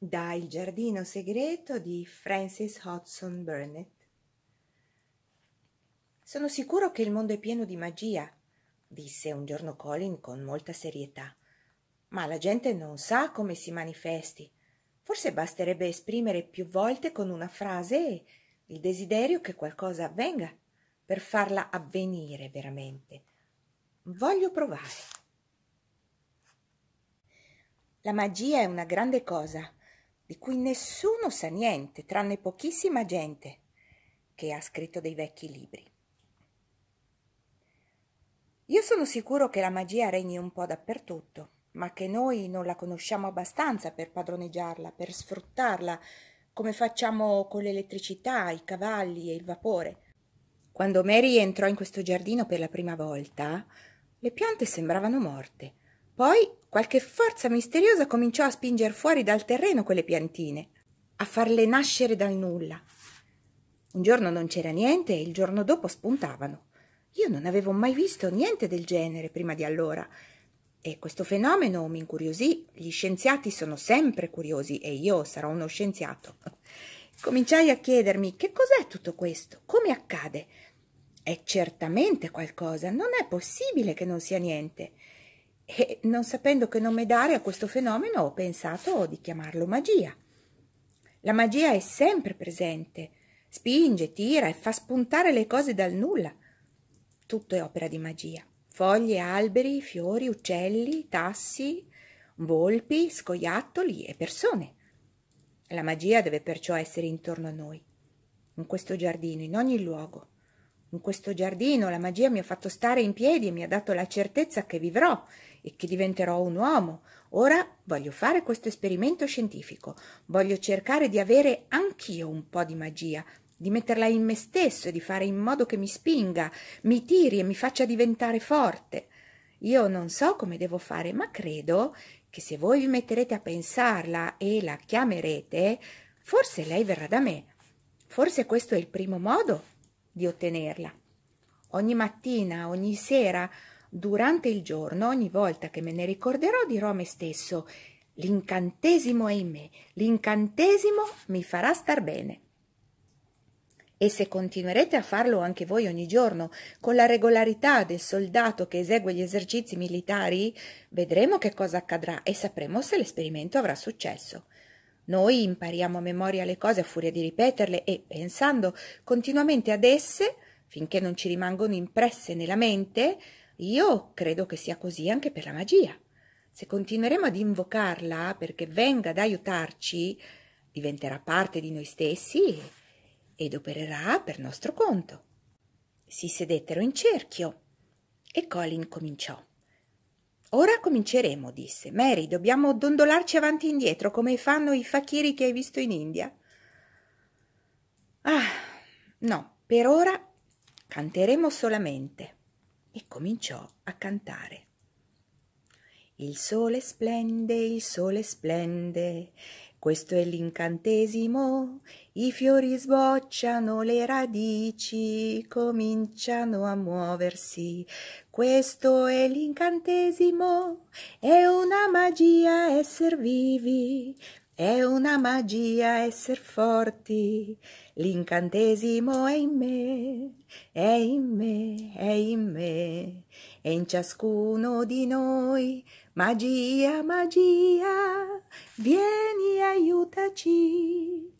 da Il giardino segreto di Francis Hodgson Burnett. Sono sicuro che il mondo è pieno di magia, disse un giorno Colin con molta serietà, ma la gente non sa come si manifesti. Forse basterebbe esprimere più volte con una frase il desiderio che qualcosa avvenga per farla avvenire veramente. Voglio provare. La magia è una grande cosa, di cui nessuno sa niente, tranne pochissima gente che ha scritto dei vecchi libri. Io sono sicuro che la magia regni un po' dappertutto, ma che noi non la conosciamo abbastanza per padroneggiarla, per sfruttarla, come facciamo con l'elettricità, i cavalli e il vapore. Quando Mary entrò in questo giardino per la prima volta, le piante sembravano morte poi qualche forza misteriosa cominciò a spinger fuori dal terreno quelle piantine, a farle nascere dal nulla. Un giorno non c'era niente e il giorno dopo spuntavano. Io non avevo mai visto niente del genere prima di allora. E questo fenomeno mi incuriosì. Gli scienziati sono sempre curiosi e io sarò uno scienziato. Cominciai a chiedermi che cos'è tutto questo, come accade. È certamente qualcosa, non è possibile che non sia niente e non sapendo che nome dare a questo fenomeno ho pensato di chiamarlo magia. La magia è sempre presente, spinge, tira e fa spuntare le cose dal nulla. Tutto è opera di magia. Foglie, alberi, fiori, uccelli, tassi, volpi, scoiattoli e persone. La magia deve perciò essere intorno a noi, in questo giardino, in ogni luogo. In questo giardino la magia mi ha fatto stare in piedi e mi ha dato la certezza che vivrò, e che diventerò un uomo. Ora voglio fare questo esperimento scientifico, voglio cercare di avere anch'io un po' di magia, di metterla in me stesso e di fare in modo che mi spinga, mi tiri e mi faccia diventare forte. Io non so come devo fare, ma credo che se voi vi metterete a pensarla e la chiamerete, forse lei verrà da me. Forse questo è il primo modo di ottenerla. Ogni mattina, ogni sera, Durante il giorno, ogni volta che me ne ricorderò, dirò a me stesso L'incantesimo è in me, l'incantesimo mi farà star bene. E se continuerete a farlo anche voi ogni giorno, con la regolarità del soldato che esegue gli esercizi militari, vedremo che cosa accadrà e sapremo se l'esperimento avrà successo. Noi impariamo a memoria le cose a furia di ripeterle e, pensando continuamente ad esse, finché non ci rimangono impresse nella mente, io credo che sia così anche per la magia. Se continueremo ad invocarla perché venga ad aiutarci, diventerà parte di noi stessi ed opererà per nostro conto. Si sedettero in cerchio e Colin cominciò. Ora cominceremo, disse. Mary, dobbiamo dondolarci avanti e indietro come fanno i fakiri che hai visto in India. Ah, no, per ora canteremo solamente e cominciò a cantare. Il sole splende, il sole splende, questo è l'incantesimo, i fiori sbocciano, le radici cominciano a muoversi. Questo è l'incantesimo, è una magia esser vivi, è una magia esser forti, l'incantesimo è in me, è in me, è in me, è in ciascuno di noi. Magia, magia, vieni aiutaci.